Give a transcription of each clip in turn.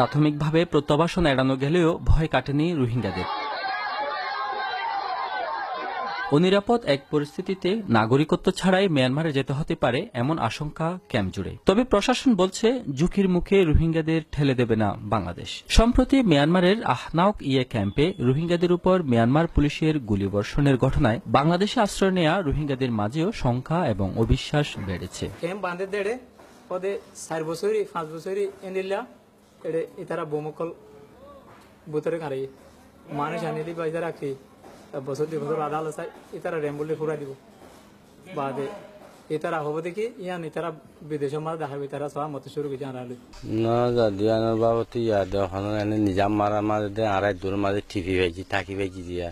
প্রাথমিকভাবে প্রত্যাবাসন এড়ানো গেলেও ভয় কাটেনি রোহিঙ্গাদের অনিরাপদ এক পরিস্থিতিতে নাগরিকত্ব ছাড়াই মিয়ানমারে যেতে হতে পারে এমন আশঙ্কা ক্যাম্প জুড়ে তবে প্রশাসন বলছে ঝুঁকির মুখে রোহিঙ্গাদের ঠেলে দেবে না বাংলাদেশ সম্প্রতি মিয়ানমারের আহনাওক ইয়ে ক্যাম্পে রোহিঙ্গাদের উপর মিয়ানমার পুলিশের গুলিবর্ষণের ঘটনায় বাংলাদেশে আশ্রয় নেওয়া রোহিঙ্গাদের মাঝেও সংখ্যা এবং অবিশ্বাস বেড়েছে ক্যাম্প বাঁধে দেড়ে পদে চার বছরই পাঁচ বছরই এনিলা ಎಡೆ ಈ ಥರ ಬೊಮ್ಮಕ್ಕಳು ಭೂತರೆ ಕಾರಿ মানুষ আনি দিব এই তারা কি বছর দুই বছর আধা আলো চাই এ তারা রেম্বুলে ফুরা দিব বা দে তারা হব দেখি ইয়ান এ তারা বিদেশ মারা দেখাবে তারা সব মতো শুরু করছে আনালি না যদি আনার বাবদ ইয়া দেখানো এনে নিজাম মারা মাঝে আড়াই দূর মাঝে টিভি ভেজি থাকি ভেজি দিয়া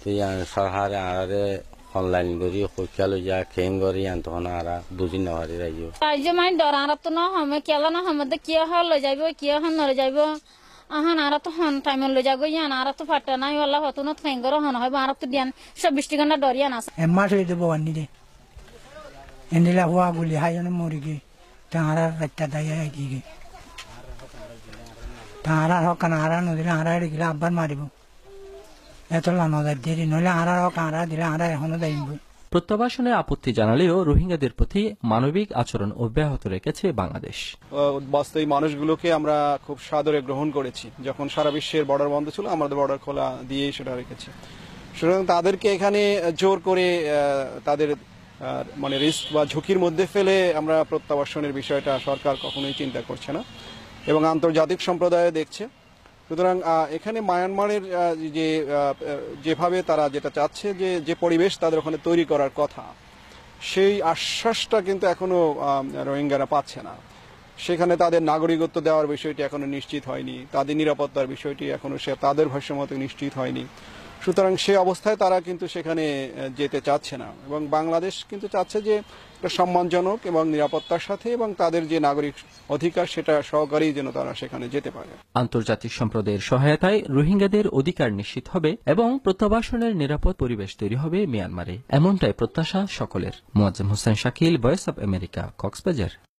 তো ইয়ান সরহারে আড়ারে অনলাইন করি সকল যা খেম করি তখন আর বুঝি নাহারি রাইব রাজ্য মানে ডরার তো না হামে কেলা না হামাদের কিয়া হল লই যাইব কিয়া হন নরে যাইব আহন আর তো হন টাইম লই যাগো ইয়ান আর তো ফাটা নাই ওলা হতো না খেম গর হন হইব আর তো দিয়ান সব বৃষ্টি ঘন্টা ডরিয়া না এম মাস হই আনি দে এনিলা হুয়া গুলি হাই হাইজন মরি গে তাহারা রাত্তা দাইয়া আই দিগে তাহারা হকান হারা নদীরা হারা গিলা আব্বার মারিব নইলে প্রত্যাবাসনে আপত্তি জানালেও রোহিঙ্গাদের প্রতি মানবিক আচরণ অব্যাহত রেখেছে বাংলাদেশ বাস্তবিক মানুষগুলোকে আমরা খুব সাদরে গ্রহণ করেছি যখন সারা বিশ্বের বর্ডার বন্ধ ছিল আমাদের বর্ডার খোলা দিয়েই সেটা রেখেছি সুতরাং তাদেরকে এখানে জোর করে তাদের মানে রিস্ক বা ঝুঁকির মধ্যে ফেলে আমরা প্রত্যাবাসনের বিষয়টা সরকার কখনোই চিন্তা করছে না এবং আন্তর্জাতিক সম্প্রদায় দেখছে সুতরাং এখানে মায়ানমারের যে যেভাবে তারা যেটা চাচ্ছে যে যে পরিবেশ তাদের ওখানে তৈরি করার কথা সেই আশ্বাসটা কিন্তু এখনো রোহিঙ্গারা পাচ্ছে না সেখানে তাদের নাগরিকত্ব দেওয়ার বিষয়টি এখনো নিশ্চিত হয়নি তাদের নিরাপত্তার বিষয়টি এখনো সে তাদের ভাষ্যমতে নিশ্চিত হয়নি সুতরাং সে অবস্থায় তারা কিন্তু সেখানে যেতে চাচ্ছে না এবং বাংলাদেশ কিন্তু চাচ্ছে যে সম্মানজনক এবং নিরাপত্তার সাথে এবং তাদের যে নাগরিক অধিকার সেটা সহকারেই যেন তারা সেখানে যেতে পারে আন্তর্জাতিক সম্প্রদায়ের সহায়তায় রোহিঙ্গাদের অধিকার নিশ্চিত হবে এবং প্রত্যাবাসনের নিরাপদ পরিবেশ তৈরি হবে মিয়ানমারে এমনটাই প্রত্যাশা সকলের Moazzem Hossain Shakil voice of America Cox's Bazar